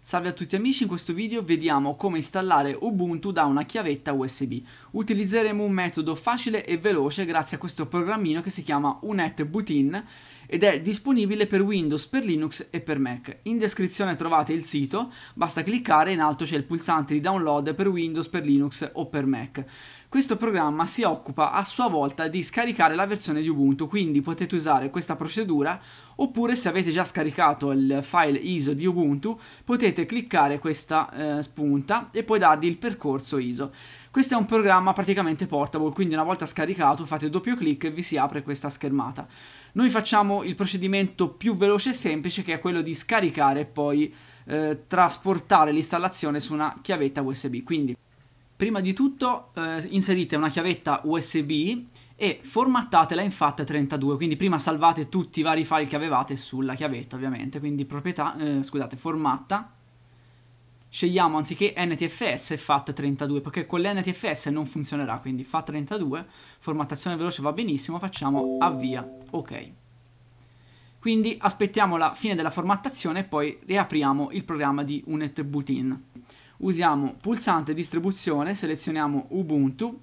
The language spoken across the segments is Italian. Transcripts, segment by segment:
Salve a tutti amici, in questo video vediamo come installare Ubuntu da una chiavetta USB. Utilizzeremo un metodo facile e veloce grazie a questo programmino che si chiama UnetBootin ed è disponibile per Windows, per Linux e per Mac. In descrizione trovate il sito, basta cliccare, e in alto c'è il pulsante di download per Windows, per Linux o per Mac. Questo programma si occupa a sua volta di scaricare la versione di Ubuntu, quindi potete usare questa procedura oppure se avete già scaricato il file ISO di Ubuntu potete cliccare questa eh, spunta e poi dargli il percorso ISO. Questo è un programma praticamente portable, quindi una volta scaricato fate doppio clic e vi si apre questa schermata. Noi facciamo il procedimento più veloce e semplice che è quello di scaricare e poi eh, trasportare l'installazione su una chiavetta USB. Quindi Prima di tutto eh, inserite una chiavetta USB e formattatela in FAT32, quindi prima salvate tutti i vari file che avevate sulla chiavetta ovviamente, quindi proprietà, eh, scusate, formatta, scegliamo anziché NTFS FAT32, perché con l'NTFS non funzionerà, quindi FAT32, formattazione veloce va benissimo, facciamo avvia, ok. Quindi aspettiamo la fine della formattazione e poi riapriamo il programma di Unet unetbootin usiamo pulsante distribuzione, selezioniamo Ubuntu,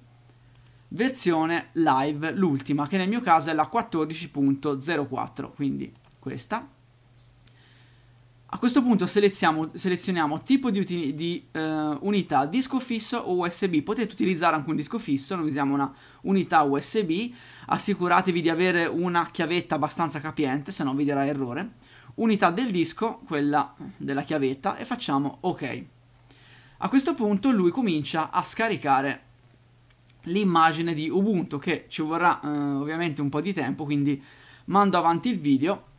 versione live, l'ultima, che nel mio caso è la 14.04, quindi questa. A questo punto selezioniamo tipo di, uti- di eh, unità, disco fisso o USB. Potete utilizzare anche un disco fisso, noi usiamo una unità USB. Assicuratevi di avere una chiavetta abbastanza capiente, se no vi darà errore. Unità del disco, quella della chiavetta, e facciamo OK. A questo punto lui comincia a scaricare l'immagine di Ubuntu che ci vorrà eh, ovviamente un po' di tempo, quindi mando avanti il video.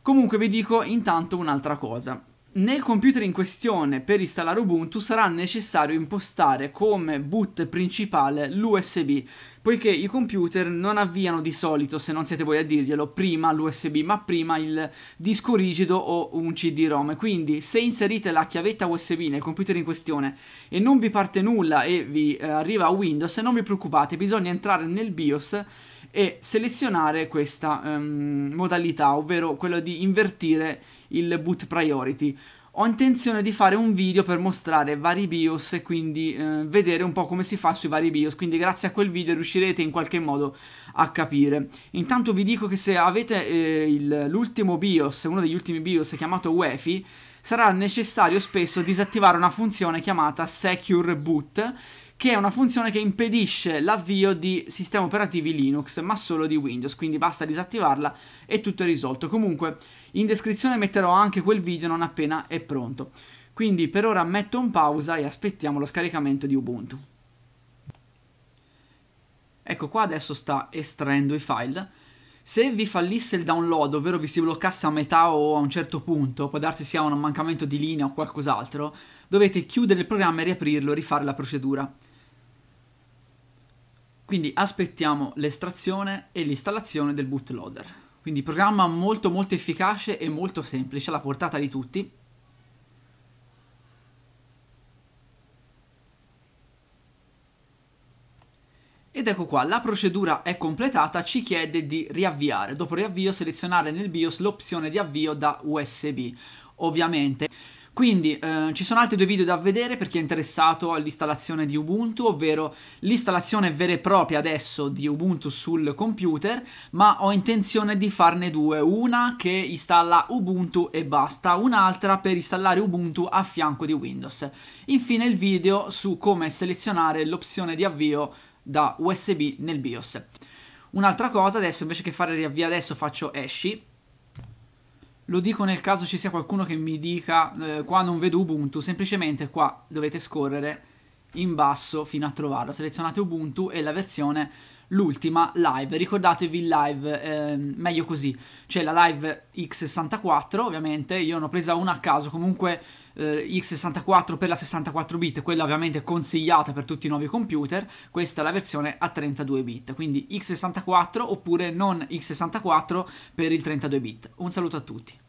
Comunque vi dico intanto un'altra cosa nel computer in questione per installare Ubuntu sarà necessario impostare come boot principale l'USB, poiché i computer non avviano di solito, se non siete voi a dirglielo, prima l'USB, ma prima il disco rigido o un CD-ROM. Quindi se inserite la chiavetta USB nel computer in questione e non vi parte nulla e vi eh, arriva Windows, non vi preoccupate, bisogna entrare nel BIOS e selezionare questa um, modalità, ovvero quello di invertire il boot priority. Ho intenzione di fare un video per mostrare vari BIOS e quindi eh, vedere un po' come si fa sui vari BIOS, quindi grazie a quel video riuscirete in qualche modo a capire. Intanto vi dico che se avete eh, l'ultimo BIOS, uno degli ultimi BIOS chiamato UEFI, sarà necessario spesso disattivare una funzione chiamata Secure Boot che è una funzione che impedisce l'avvio di sistemi operativi Linux, ma solo di Windows, quindi basta disattivarla e tutto è risolto. Comunque, in descrizione metterò anche quel video non appena è pronto. Quindi per ora metto in pausa e aspettiamo lo scaricamento di Ubuntu. Ecco qua adesso sta estraendo i file. Se vi fallisse il download, ovvero vi si bloccasse a metà o a un certo punto, può darsi sia un mancamento di linea o qualcos'altro, dovete chiudere il programma e riaprirlo e rifare la procedura. Quindi aspettiamo l'estrazione e l'installazione del bootloader. Quindi programma molto molto efficace e molto semplice alla portata di tutti. Ed ecco qua, la procedura è completata, ci chiede di riavviare. Dopo riavvio selezionare nel BIOS l'opzione di avvio da USB. Ovviamente quindi eh, ci sono altri due video da vedere per chi è interessato all'installazione di Ubuntu, ovvero l'installazione vera e propria adesso di Ubuntu sul computer, ma ho intenzione di farne due, una che installa Ubuntu e basta, un'altra per installare Ubuntu a fianco di Windows. Infine il video su come selezionare l'opzione di avvio da USB nel BIOS. Un'altra cosa, adesso invece che fare riavvia adesso faccio esci lo dico nel caso ci sia qualcuno che mi dica eh, qua non vedo Ubuntu, semplicemente qua dovete scorrere in basso fino a trovarlo. Selezionate Ubuntu e la versione l'ultima live. Ricordatevi il live, eh, meglio così. C'è la live X64, ovviamente, io ne ho presa una a caso, comunque eh, X64 per la 64 bit, quella ovviamente consigliata per tutti i nuovi computer, questa è la versione a 32 bit, quindi X64 oppure non X64 per il 32 bit. Un saluto a tutti.